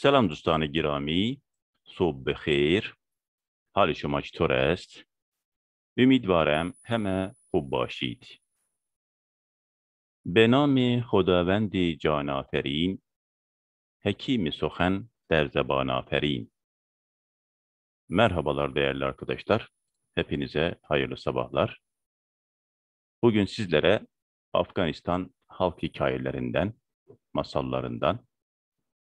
Selam دوستان گرامی صبح بخیر حال شما چطور است؟ امیدوارم heme خوب باشید به نام خداوند جان آفرین حکیم Merhabalar değerli arkadaşlar. Hepinize hayırlı sabahlar. Bugün sizlere Afganistan halk hikayelerinden, masallarından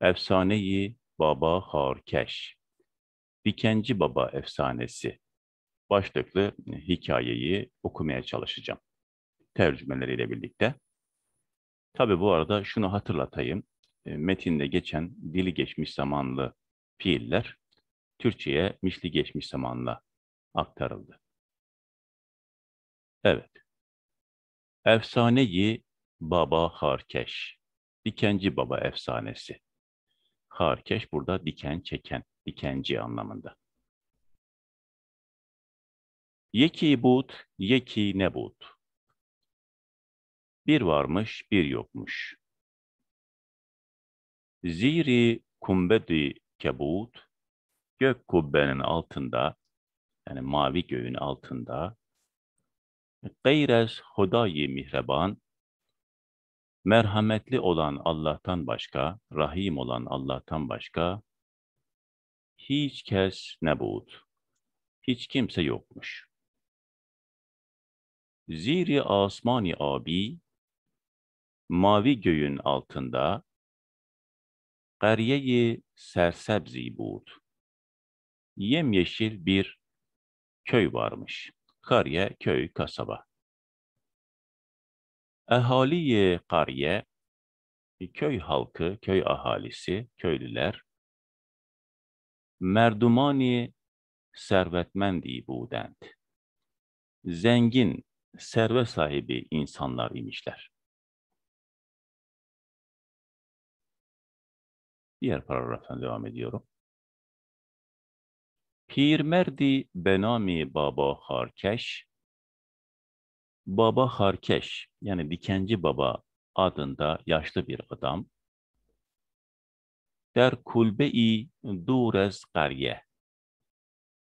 Efsaneyi Baba Harkeş, Dikenci Baba Efsanesi başlıklı e, hikayeyi okumaya çalışacağım. Tercümeleriyle birlikte. Tabi bu arada şunu hatırlatayım. E, metinde geçen dili geçmiş zamanlı fiiller Türkçe'ye misli geçmiş zamanla aktarıldı. Evet. Efsaneyi Baba Harkeş, Dikenci Baba efsanesi. Harkeş burada diken çeken, dikenci anlamında. Yeki bud, yeki ne bud? Bir varmış, bir yokmuş. Ziri kumbedi kebud, gök kubbenin altında, yani mavi göğün altında, gayres hodayi mihreban, merhametli olan Allah'tan başka, rahim olan Allah'tan başka hiç kes ne nebud, hiç kimse yokmuş. Ziri asmani abi, mavi göğün altında, Kariye-i sersebzi bud. Yemyeşil bir köy varmış. Kariye, köy, kasaba. Ehali kariye, köy halkı, köy ahalisi, köylüler, merdumani servetmendi budent. Zengin, servet sahibi insanlar imişler. Diğer paragraftan devam ediyorum. merdi benami baba harkeş, Baba Harkeş yani Dikenci Baba adında yaşlı bir adam der kulbe-i durez garye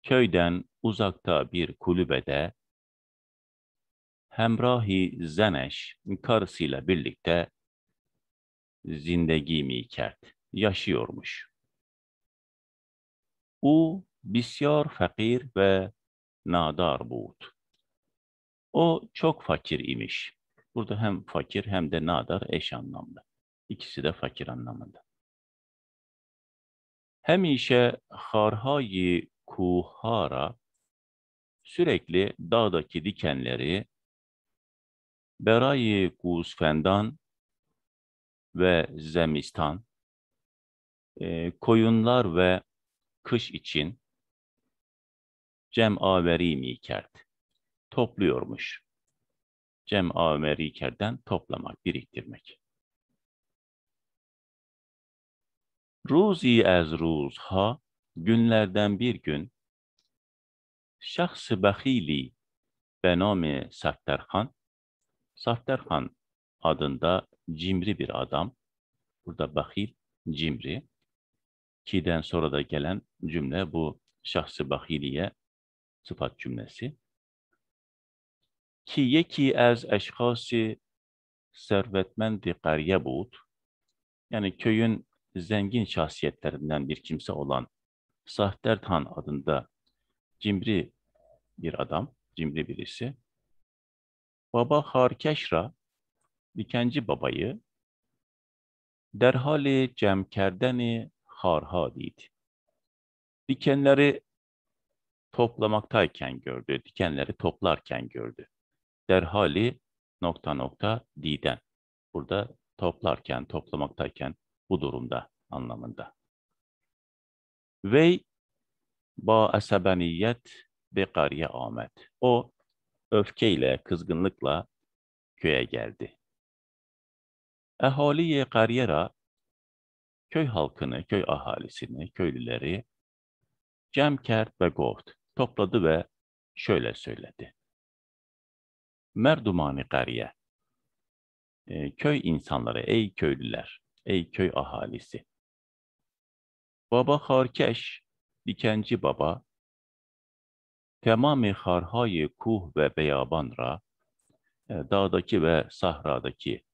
köyden uzakta bir kulübede hemrahi zeneş karısıyla birlikte zindegi mikert yaşıyormuş. O bisyar fakir ve nadar بود. O çok fakir imiş. Burada hem fakir hem de nadar eş anlamlı. İkisi de fakir anlamında. Hemişe harhayi kuhara sürekli dağdaki dikenleri berayi kuzfendan ve zemistan e, koyunlar ve kış için cem averi mi kerdi topluyormuş. Cem A. Ömer İlker'den toplamak, biriktirmek. Ruzi az ruz ha, günlerden bir gün, şahs-ı bahili ve nami Safterhan, Safterhan adında cimri bir adam, burada bahil, cimri, ki'den sonra da gelen cümle bu şahs-ı bahiliye sıfat cümlesi ki یکی از اشخاص servetmend قریه بود yani köyün zengin şahsiyetlerinden bir kimse olan Sahtertan adında cimri bir adam, cimri birisi. Baba Harkeşra, dikenci babayı derhali cemkerdeni harha dedi. Dikenleri toplamaktayken gördü, dikenleri toplarken gördü derhali nokta nokta d'den. Burada toplarken, toplamaktayken bu durumda anlamında. Ve ba asabaniyet bekariye Ahmet. O öfkeyle, kızgınlıkla köye geldi. Ehaliye kariyera köy halkını, köy ahalisini, köylüleri cemkert ve goft topladı ve şöyle söyledi merdumani kariye. E, köy insanları, ey köylüler, ey köy ahalisi. Baba harkeş, dikenci baba, temami harhayı kuh ve beyaban ra, e, dağdaki ve sahradaki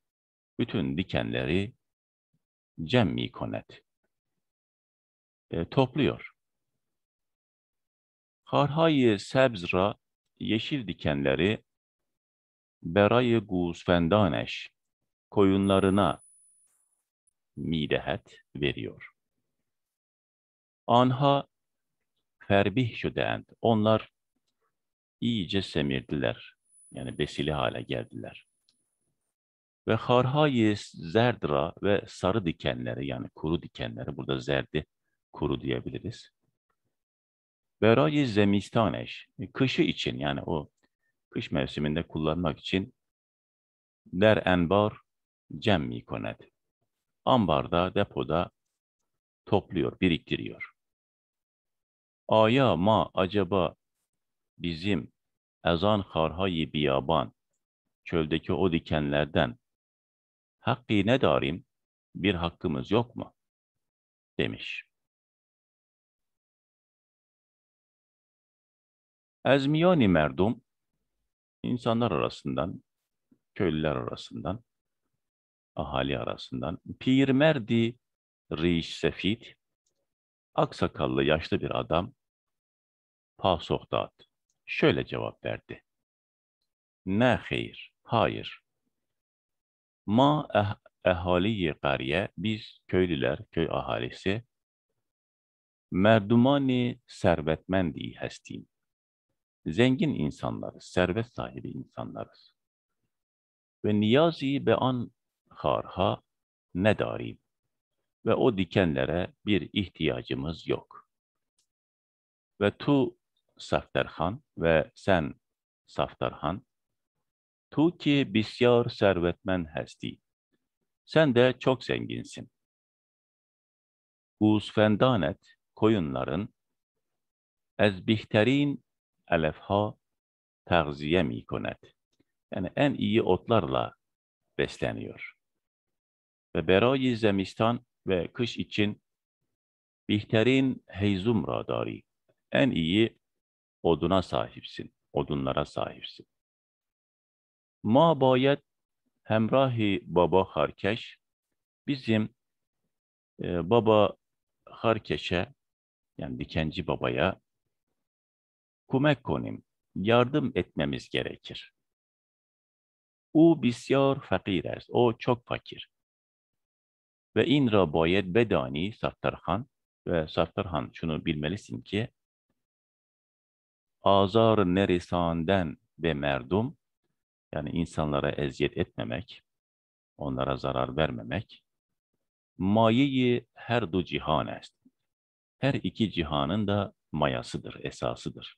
bütün dikenleri cemmi konet. E, topluyor. Harhayı sebzra, yeşil dikenleri برای گوسفندانش koyunlarına میدهد veriyor. Anha ferbih şüdend. Onlar iyice semirdiler. Yani besili hale geldiler. Ve harhayi zerdra ve sarı dikenleri yani kuru dikenleri burada zerdi kuru diyebiliriz. Berayi zemistaneş. Kışı için yani o kış mevsiminde kullanmak için der enbar cemmi mikonet. Ambarda, depoda topluyor, biriktiriyor. Aya ma acaba bizim ezan harhayi biyaban, çöldeki o dikenlerden hakkı ne darim, bir hakkımız yok mu? demiş. Ez miyani merdum, insanlar arasından, köylüler arasından, ahali arasından merdi, Riş Sefid, aksakallı yaşlı bir adam, Pahsohdat şöyle cevap verdi. Ne hayır, hayır. Ma eh ehaliyi kariye, biz köylüler, köy ahalisi, merdumani servetmendi hestim zengin insanlarız, servet sahibi insanlarız. Ve niyazi be an harha ne darib. Ve o dikenlere bir ihtiyacımız yok. Ve tu Safterhan ve sen Safterhan, tu ki bisyar servetmen hesti. Sen de çok zenginsin. Uzfendanet koyunların ezbihterin علف ها تغذیه می کند. یعنی ان iyi otlarla besleniyor. Ve برای زمستان ve kış için Bihter'in heyzum radari. En iyi oduna sahipsin, odunlara sahipsin. Ma bayet hemrahi baba harkeş, bizim e, baba harkeşe, yani dikenci babaya کمک yardım etmemiz gerekir. او بسیار فقیر است. او çok fakir. Ve in ra bayed bedani Sattarhan ve Sattarhan şunu bilmelisin ki azar nerisanden ve merdum yani insanlara eziyet etmemek, onlara zarar vermemek mayeyi her du cihan est. Her iki cihanın da mayasıdır, esasıdır.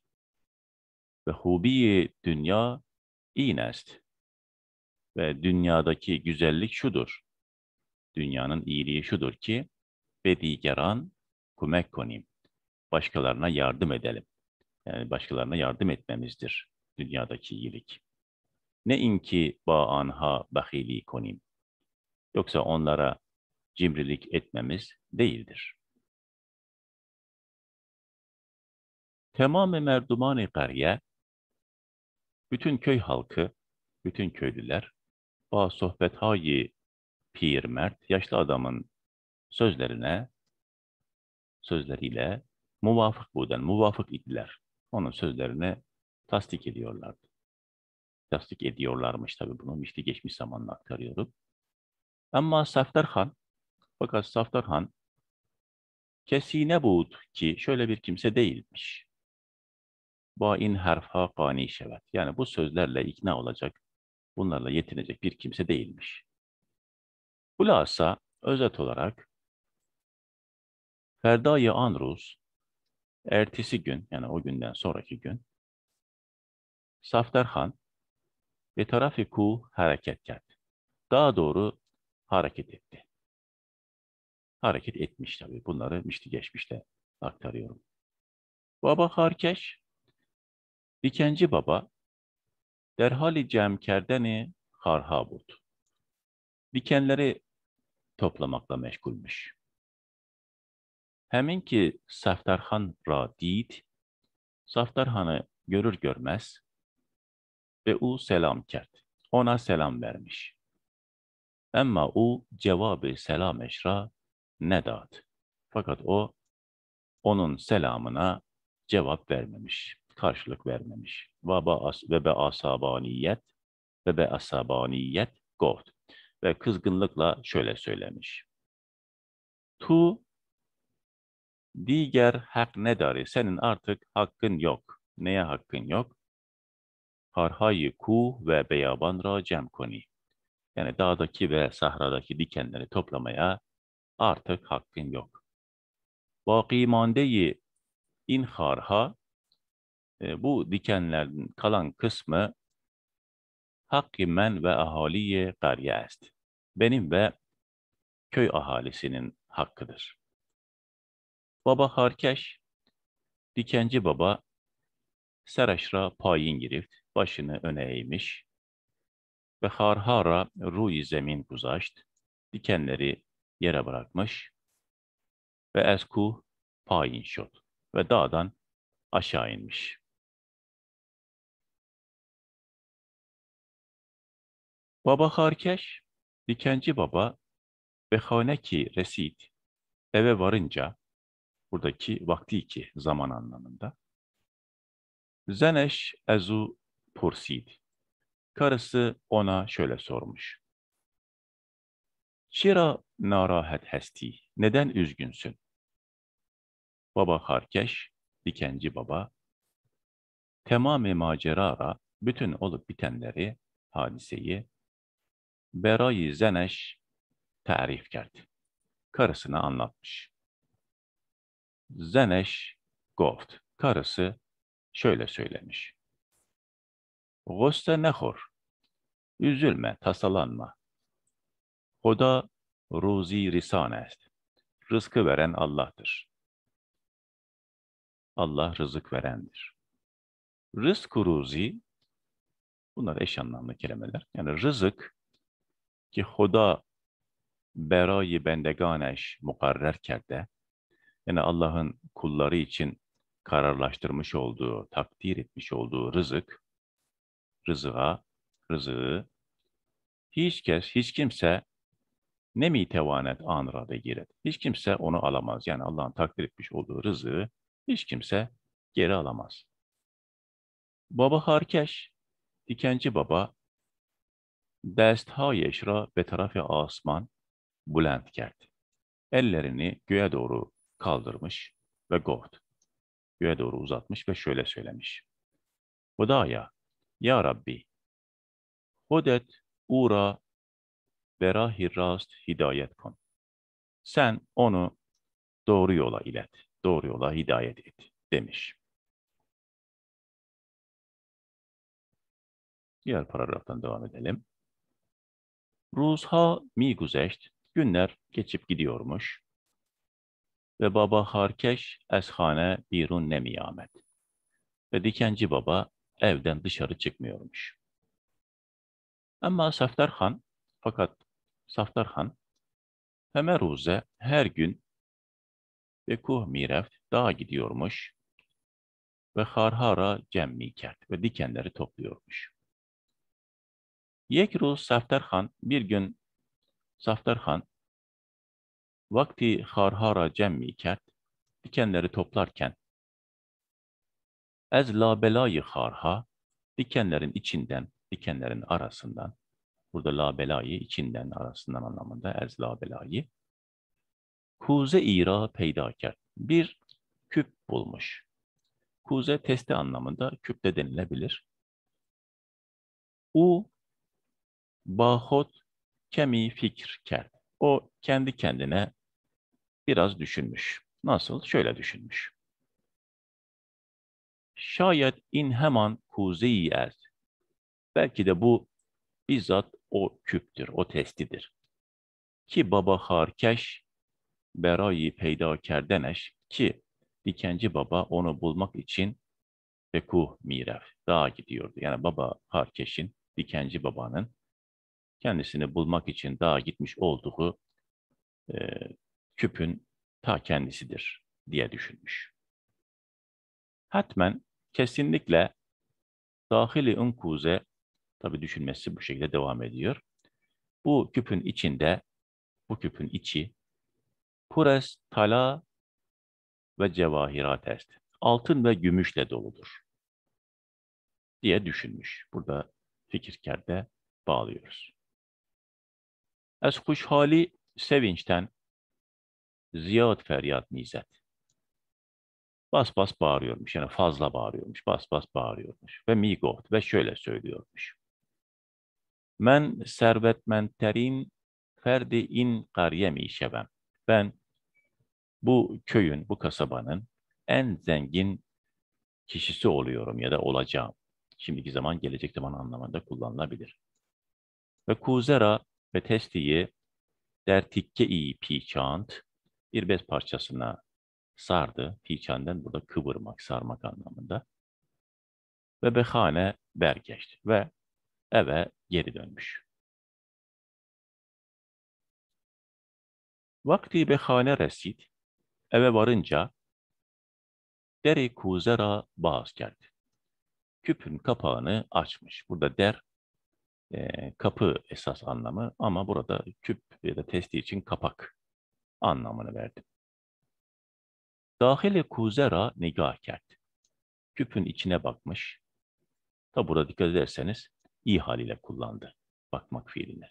Ve hubi dünya iğnest. Ve dünyadaki güzellik şudur. Dünyanın iyiliği şudur ki ve digeran kumek konim. Başkalarına yardım edelim. Yani başkalarına yardım etmemizdir dünyadaki iyilik. Ne inki ba anha bahili konim. Yoksa onlara cimrilik etmemiz değildir. Tamam-ı merdumani kariye bütün köy halkı, bütün köylüler, ba sohbet hayi pir mert, yaşlı adamın sözlerine, sözleriyle muvafık buden, muvafık idiler. Onun sözlerini tasdik ediyorlardı. Tasdik ediyorlarmış tabii bunu, işte geçmiş zamanla aktarıyorum. Ama Saftar Han, fakat Saftar Han kesine buğut ki şöyle bir kimse değilmiş. با این حرفها قانی شود. Yani bu sözlerle ikna olacak, bunlarla yetinecek bir kimse değilmiş. Hulasa özet olarak Ferda'yı Anruz ertesi gün yani o günden sonraki gün Safterhan bir tarafı ku hareket geldi. Daha doğru hareket etti. Hareket etmiş tabii. Bunları mişti geçmişte aktarıyorum. Baba Harkeş Dikenci Baba, der hali kerdeni harha bud. Dikenleri toplamakla meşgulmüş. Həmin ki Saftarxan ra deyid, Saftarxanı görür görmez ve o selam kərd. Ona selam vermiş. Ama o cevabı selam eşra ne dad. Fakat o onun selamına cevap vermemiş karşılık vermemiş. Veba, as, vebe asabaniyet, be asabaniyet gold. Ve kızgınlıkla şöyle söylemiş. Tu diğer hak ne dari? Senin artık hakkın yok. Neye hakkın yok? Harhayı ku ve beyaban ra cem koni. Yani dağdaki ve sahradaki dikenleri toplamaya artık hakkın yok. Bakimandeyi in harha bu dikenlerin kalan kısmı hakkı men ve ahaliye gariye est. Benim ve köy ahalisinin hakkıdır. Baba Harkeş, dikenci baba, Seraşra payin girift, başını öne eğmiş ve harhara ruhi zemin kuzaşt, dikenleri yere bırakmış ve esku payin şot ve dağdan aşağı inmiş. Baba Harkeş, Dikenci Baba ve Haneki resit eve varınca, buradaki vakti ki zaman anlamında, Zeneş Ezu Pursid, karısı ona şöyle sormuş. Şira narahet hesti, neden üzgünsün? Baba Harkeş, Dikenci Baba, temam macera ara, bütün olup bitenleri, hadiseyi Berayı Zeneş tarif کرد. Karısına anlatmış. Zeneş goft. Karısı şöyle söylemiş. Goste nehor. Üzülme, tasalanma. O da ruzi risanest. Rızkı veren Allah'tır. Allah rızık verendir. Rızk ruzi, bunlar eş anlamlı kelimeler. Yani rızık که خدا برای بندگانش مقرر کرده yani Allah'ın kulları için kararlaştırmış olduğu, takdir etmiş olduğu rızık, rızığa, rızığı hiç kes, hiç kimse ne mi mitevanet anrada girer. Hiç kimse onu alamaz. Yani Allah'ın takdir etmiş olduğu rızığı hiç kimse geri alamaz. Baba Harkeş, Dikenci Baba دستهایش را به طرف آسمان بلند کرد. Ellerini göğe doğru kaldırmış ve goht. Göğe doğru uzatmış ve şöyle söylemiş. Hudaya, Ya Rabbi, Hodet Ura Berahi Rast hidayet kon. Sen onu doğru yola ilet, doğru yola hidayet et demiş. Diğer paragraftan devam edelim. Ruzha mi güzeşt, günler geçip gidiyormuş. Ve baba harkeş eshane birun nemiyamet. Ve dikenci baba evden dışarı çıkmıyormuş. Ama Saftar Han, fakat Saftar Han, Hemeruze her gün ve kuh Miref dağa gidiyormuş ve harhara cemmi kert ve dikenleri topluyormuş. یک روز سفترخان bir gün Saftarhan vakti harhara cemmi kert, dikenleri toplarken ez labelayı harha, dikenlerin içinden, dikenlerin arasından, burada labelayı içinden arasından anlamında ez labelayı, kuze ira kert, bir küp bulmuş. Kuze testi anlamında küp de denilebilir. U bahot kemi fikir kel. O kendi kendine biraz düşünmüş. Nasıl? Şöyle düşünmüş. Şayet in hemen kuzeyi yer. Belki de bu bizzat o küptür, o testidir. Ki baba harkeş berayi peyda kerdeneş ki dikenci baba onu bulmak için bekuh mirev dağa gidiyordu. Yani baba harkeşin, dikenci babanın kendisini bulmak için dağa gitmiş olduğu e, küpün ta kendisidir diye düşünmüş. Hatmen kesinlikle dahili unkuze, tabi düşünmesi bu şekilde devam ediyor. Bu küpün içinde, bu küpün içi, pures tala ve cevahirat est. Altın ve gümüşle doludur diye düşünmüş. Burada fikirkerde bağlıyoruz. از خوشحالی sevinçten ziyat feryat nizet. Bas bas bağırıyormuş yani fazla bağırıyormuş, bas bas bağırıyormuş. Ve migot ve şöyle söylüyormuş. Men servetmenterin ferdi in kariyemi şevem. Ben bu köyün, bu kasabanın en zengin kişisi oluyorum ya da olacağım. Şimdiki zaman gelecek zaman anlamında kullanılabilir. Ve kuzera ve testiyi der tikke iyi piçant bir bez parçasına sardı. Piçan'den burada kıvırmak, sarmak anlamında. Ve behane bergeçti ve eve geri dönmüş. Vakti behane resit, eve varınca deri kuzera bağız geldi. Küpün kapağını açmış. Burada der e, kapı esas anlamı ama burada küp ya da testi için kapak anlamını verdim. Dahile kuzera nigahkert. Küpün içine bakmış. Da burada dikkat ederseniz iyi haliyle kullandı bakmak fiilini.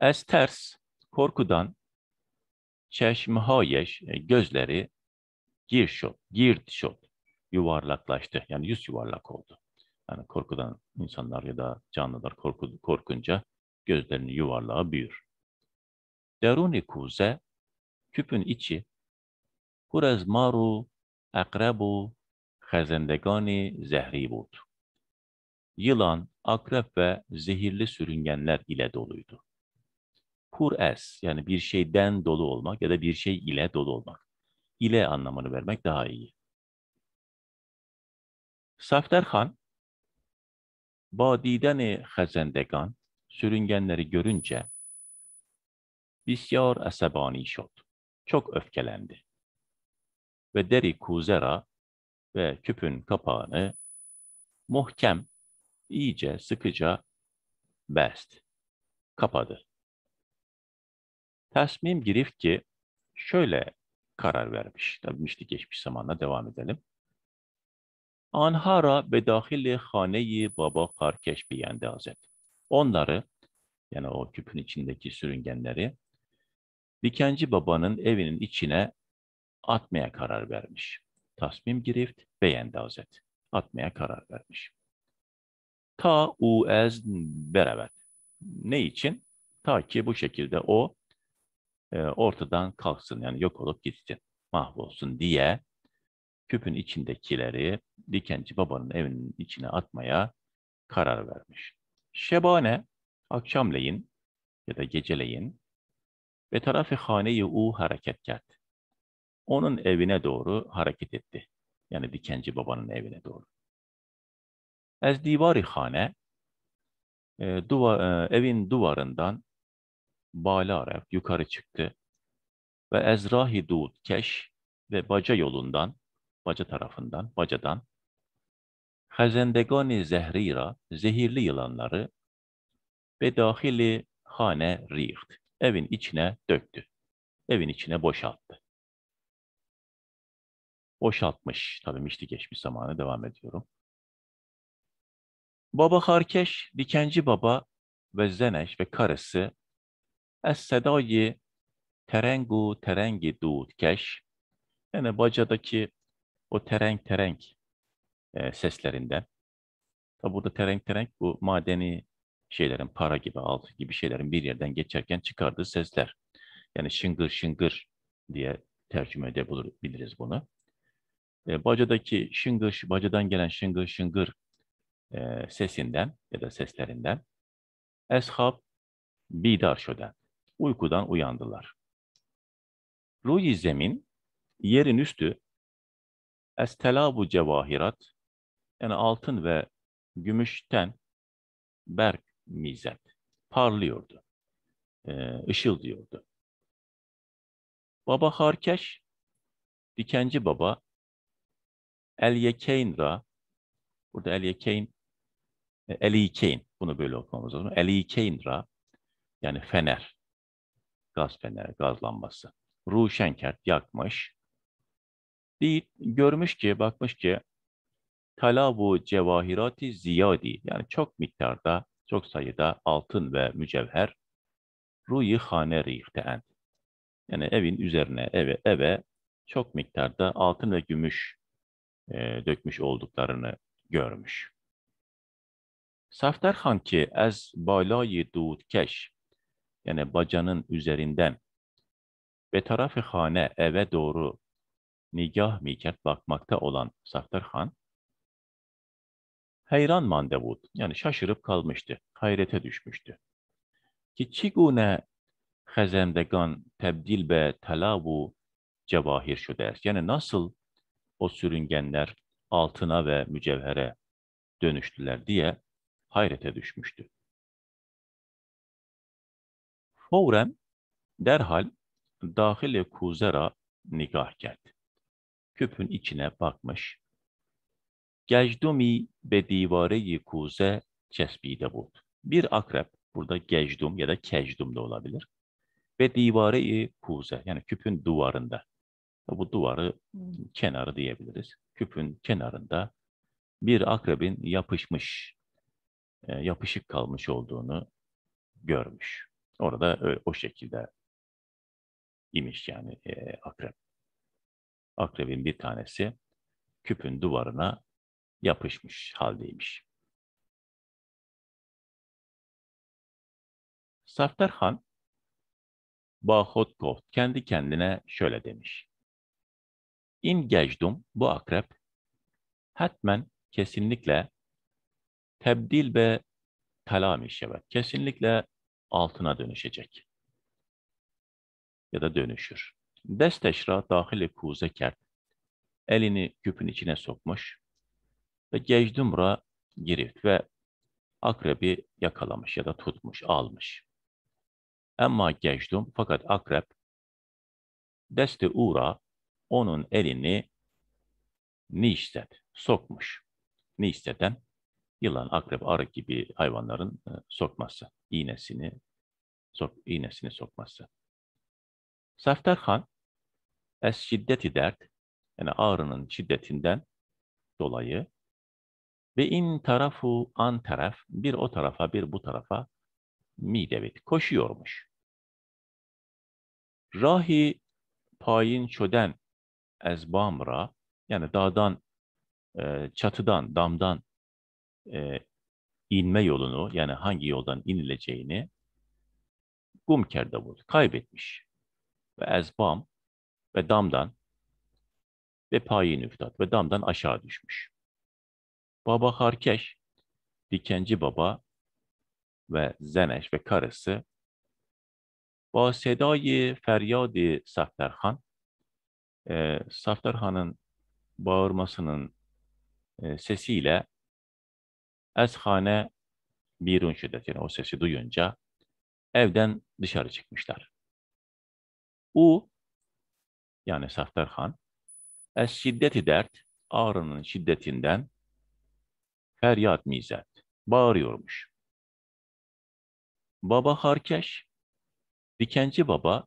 Es ters korkudan çeşmihayeş e, gözleri girşot, girdşot yuvarlaklaştı. Yani yüz yuvarlak oldu. Yani korkudan insanlar ya da canlılar korku, korkunca gözlerini yuvarlağa büyür. Deruni kuze, küpün içi, hurez maru akrebu hazendegani zehri bud. Yılan, akrep ve zehirli sürüngenler ile doluydu. Hures yani bir şeyden dolu olmak ya da bir şey ile dolu olmak. ile anlamını vermek daha iyi. Safter Han, با دیدن خزندگان sürüngenleri görünce bisyar asabani şod. Çok öfkelendi. Ve deri kuzera ve küpün kapağını muhkem, iyice sıkıca best, kapadı. Tasmim Girif ki şöyle karar vermiş. Tabii geçmiş zamanla devam edelim. آنها را به داخل خانه baba karkeş bir Onları, yani o küpün içindeki sürüngenleri, dikenci babanın evinin içine atmaya karar vermiş. Tasmim girift beğendi Atmaya karar vermiş. Ta u ez beraber. Ne için? Ta ki bu şekilde o e, ortadan kalksın yani yok olup gitsin, mahvolsun diye küpün içindekileri dikenci babanın evinin içine atmaya karar vermiş. Şebane akşamleyin ya da geceleyin ve tarafı haneyi u hareket geldi. Onun evine doğru hareket etti. Yani dikenci babanın evine doğru. Ez divari hane e, duva, e, evin duvarından balaref yukarı çıktı ve ezrahi dud keş ve baca yolundan baca tarafından, bacadan. Hazendegani zehrira, zehirli yılanları ve dahili hane riht, evin içine döktü. Evin içine boşalttı. Boşaltmış, tabii mişti geçmiş zamanı devam ediyorum. Baba Harkeş, Dikenci Baba ve Zeneş ve karısı Es-Sedayi Terengu Terengi Duğutkeş yani bacadaki o terenk terenk e, seslerinden. Tabi burada terenk terenk bu madeni şeylerin para gibi altın gibi şeylerin bir yerden geçerken çıkardığı sesler. Yani şıngır şıngır diye tercüme edebiliriz bunu. E, bacadaki şıngır, bacadan gelen şıngır şıngır e, sesinden ya da seslerinden Eshab bidar şöden, uykudan uyandılar. Ruhi zemin, yerin üstü Estelabu cevahirat yani altın ve gümüşten berk mizet parlıyordu. E, ışıl diyordu. Baba Harkeş, dikenci baba, El Yekeynra, burada El Yekeyn, El Yekeyn, bunu böyle okumamız lazım. El Yekeynra, yani fener, gaz feneri, gaz lambası. Ruşenkert yakmış, Değil, görmüş ki, bakmış ki talabu cevahirati ziyadi yani çok miktarda, çok sayıda altın ve mücevher ruyi hane rihteen. Yani evin üzerine, eve, eve çok miktarda altın ve gümüş e, dökmüş olduklarını görmüş. Safter Han ki ez balayı duut keş yani bacanın üzerinden ve tarafı hane eve doğru nigah miket bakmakta olan Sattar Han, heyran mandevut, yani şaşırıp kalmıştı, hayrete düşmüştü. Ki çigune hezemdegan tebdil be talavu cevahir şu der. Yani nasıl o sürüngenler altına ve mücevhere dönüştüler diye hayrete düşmüştü. Fovren derhal dahil kuzera nikah geldi küpün içine bakmış. Gecdumi ve divare-i kuze cesbide bud. Bir akrep, burada gecdum ya da kecdum da olabilir. Ve divare-i kuze, yani küpün duvarında. Bu duvarı kenarı diyebiliriz. Küpün kenarında bir akrebin yapışmış, e, yapışık kalmış olduğunu görmüş. Orada e, o şekilde imiş yani e, akrep. Akrebin bir tanesi küpün duvarına yapışmış haldeymiş. Saftar Han, Bahotkov kendi kendine şöyle demiş. İn gecdum bu akrep, hetmen kesinlikle tebdil ve talami şevet. Kesinlikle altına dönüşecek. Ya da dönüşür. Desteş ra dahili kuze kert. Elini küpün içine sokmuş ve gecdumra girip ve akrebi yakalamış ya da tutmuş, almış. Ama gecdum fakat akrep deste ura onun elini niştet, sokmuş. Nişteten yılan, akrep, arı gibi hayvanların e, sokması, iğnesini sok, iğnesini sokması. Saftar Han Es şiddeti dert, yani ağrının şiddetinden dolayı ve in tarafu an taraf, bir o tarafa bir bu tarafa midevit, koşuyormuş. Rahi payin çöden ez bamra, yani dağdan, e, çatıdan, damdan e, inme yolunu, yani hangi yoldan inileceğini Gumker'de buldu, kaybetmiş. Ve ezbam, ve damdan ve payi nüftat ve damdan aşağı düşmüş. Baba Harkeş, Dikenci Baba ve Zeneş ve karısı Ba sedayı feryadi Safterhan, e, Safterhan'ın bağırmasının e, sesiyle Ezhane birun şiddet yani o sesi duyunca evden dışarı çıkmışlar. U yani Safterhan. Es şiddeti dert, ağrının şiddetinden feryat mizet, bağırıyormuş. Baba Harkeş, dikenci baba,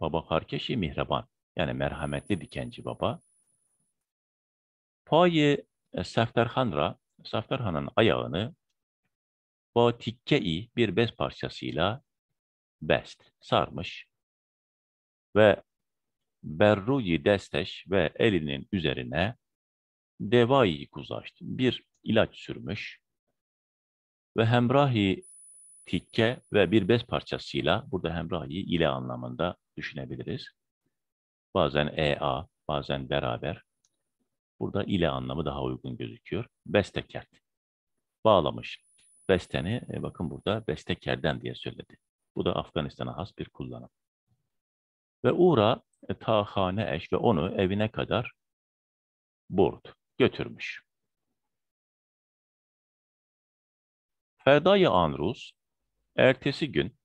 baba Harkeş'i mihraban, yani merhametli dikenci baba. Payi e, Safterhanra, Safterhan'ın ayağını Batikke'i bir bez parçasıyla best, sarmış ve berruyi desteş ve elinin üzerine devayı kuzaşt bir ilaç sürmüş ve hemrahi tikke ve bir bez parçasıyla burada hemrahi ile anlamında düşünebiliriz. Bazen ea, bazen beraber. Burada ile anlamı daha uygun gözüküyor. Bestekert. Bağlamış. Besteni, e bakın burada bestekerden diye söyledi. Bu da Afganistan'a has bir kullanım. Ve uğra e, ta eş ve onu evine kadar burd, götürmüş. Ferdaya Anruz, ertesi gün,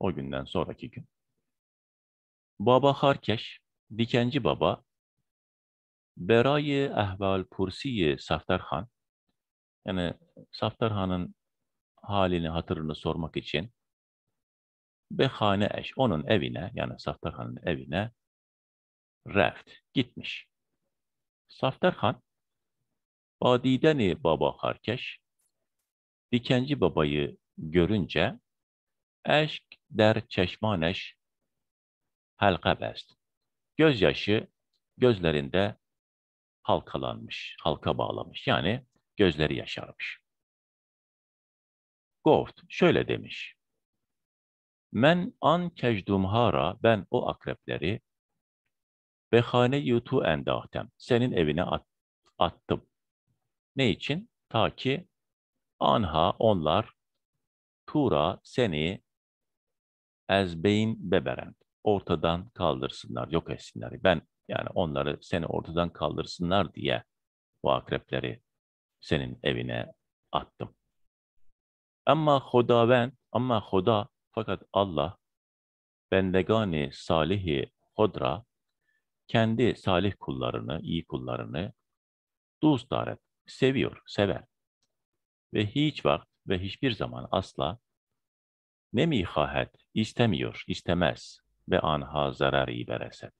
o günden sonraki gün, Baba Harkeş, Dikenci Baba, Berayi Ehval Pursiyi Saftarhan, yani Saftarhan'ın halini, hatırını sormak için Behane Eş, onun evine, yani Saftarhan'ın evine Reft, gitmiş. Safter Han, Badideni baba harkeş, dikenci babayı görünce, eşk der çeşmaneş, halka best. Gözyaşı gözlerinde halkalanmış, halka bağlamış. Yani gözleri yaşarmış. Goft şöyle demiş. Men an kecdumhara, ben o akrepleri ve hane yutu endahtem. Senin evine at, attım. Ne için? Ta ki anha onlar tura seni ezbeyin beberen. Ortadan kaldırsınlar, yok etsinler. Ben yani onları seni ortadan kaldırsınlar diye bu akrepleri senin evine attım. Ama ben, ama Hoda fakat Allah bendegani salihi hodra kendi salih kullarını, iyi kullarını dostlar seviyor, sever. Ve hiç vakit ve hiçbir zaman asla ne mihahet istemiyor, istemez ve anha zarar ibereset.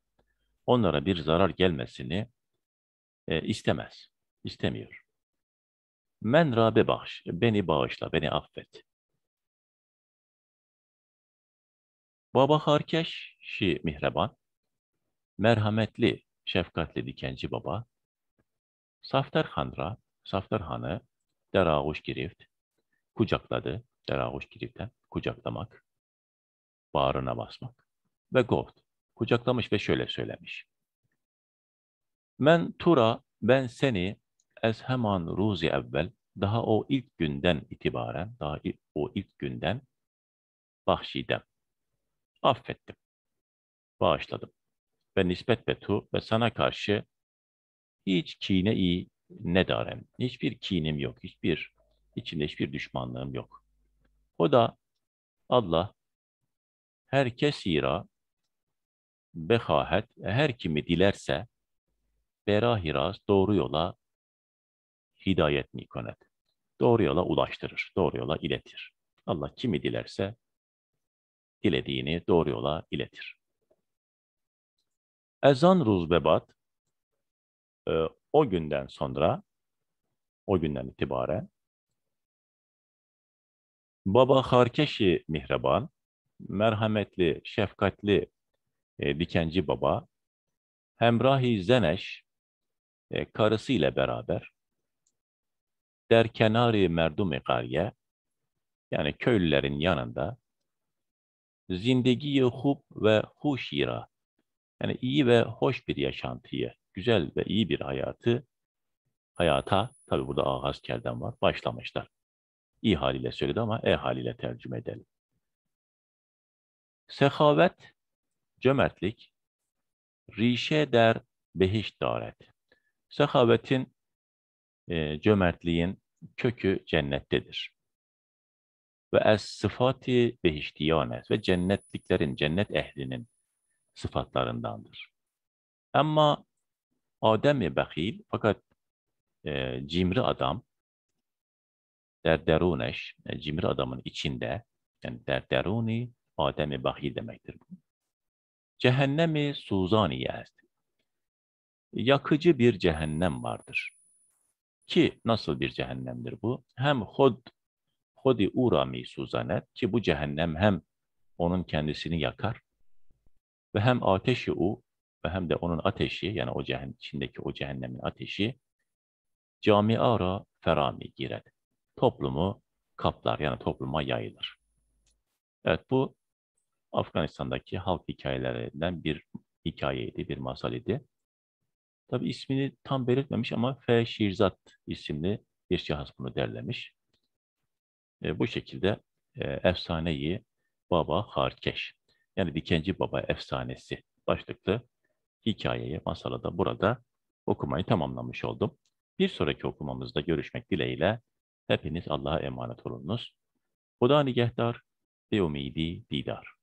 Onlara bir zarar gelmesini e, istemez, istemiyor. Men rabe bağış beni bağışla, beni affet. Baba harkeş, şi mihreban, merhametli, şefkatli dikenci baba, Safterhanra, Safterhan'ı Deravuş Girift kucakladı, Deravuş Girift'ten kucaklamak, bağrına basmak ve Goft kucaklamış ve şöyle söylemiş. Men tura ben seni ez hemen ruzi evvel daha o ilk günden itibaren daha o ilk günden bahşidem affettim bağışladım ve nispet betu ve sana karşı hiç kine iyi ne darem. Hiçbir kinim yok. Hiçbir içinde hiçbir düşmanlığım yok. O da Allah herkes ira behahet e, her kimi dilerse berahiraz doğru yola hidayet nikonet. Doğru yola ulaştırır, doğru yola iletir. Allah kimi dilerse dilediğini doğru yola iletir. Ezan ruzbebat e, o günden sonra, o günden itibaren Baba Harkeşi Mihraban, merhametli, şefkatli e, dikenci baba, Hemrahi Zeneş e, ile beraber der kenari merdumi kariye yani köylülerin yanında zindegi hub ve huşira yani iyi ve hoş bir yaşantıyı, güzel ve iyi bir hayatı, hayata, tabi burada A kerden var, başlamışlar. İ haliyle söyledi ama E haliyle tercüme edelim. Sehavet, cömertlik, rişe der behiş daret. Sehavetin, e, cömertliğin kökü cennettedir. Ve es sıfati behiştiyanet ve cennetliklerin, cennet ehlinin sıfatlarındandır. Ama Adem-i Bakil fakat e, cimri adam derderuneş, yani e, cimri adamın içinde yani derderuni Adem-i Bakil demektir bu. Cehennemi Suzaniyest. Yakıcı bir cehennem vardır. Ki nasıl bir cehennemdir bu? Hem hod, hodi urami suzanet ki bu cehennem hem onun kendisini yakar ve hem ateşi u ve hem de onun ateşi yani o cehennem içindeki o cehennemin ateşi camiara ferami girer. Toplumu kaplar yani topluma yayılır. Evet bu Afganistan'daki halk hikayelerinden bir hikayeydi, bir masal idi. Tabi ismini tam belirtmemiş ama F. Şirzat isimli bir şahıs bunu derlemiş. E, bu şekilde e, efsaneyi Baba Harkeş yani Dikenci Baba Efsanesi başlıklı hikayeyi masalada burada okumayı tamamlamış oldum. Bir sonraki okumamızda görüşmek dileğiyle hepiniz Allah'a emanet olunuz. Huda nigehdar ve umidi didar.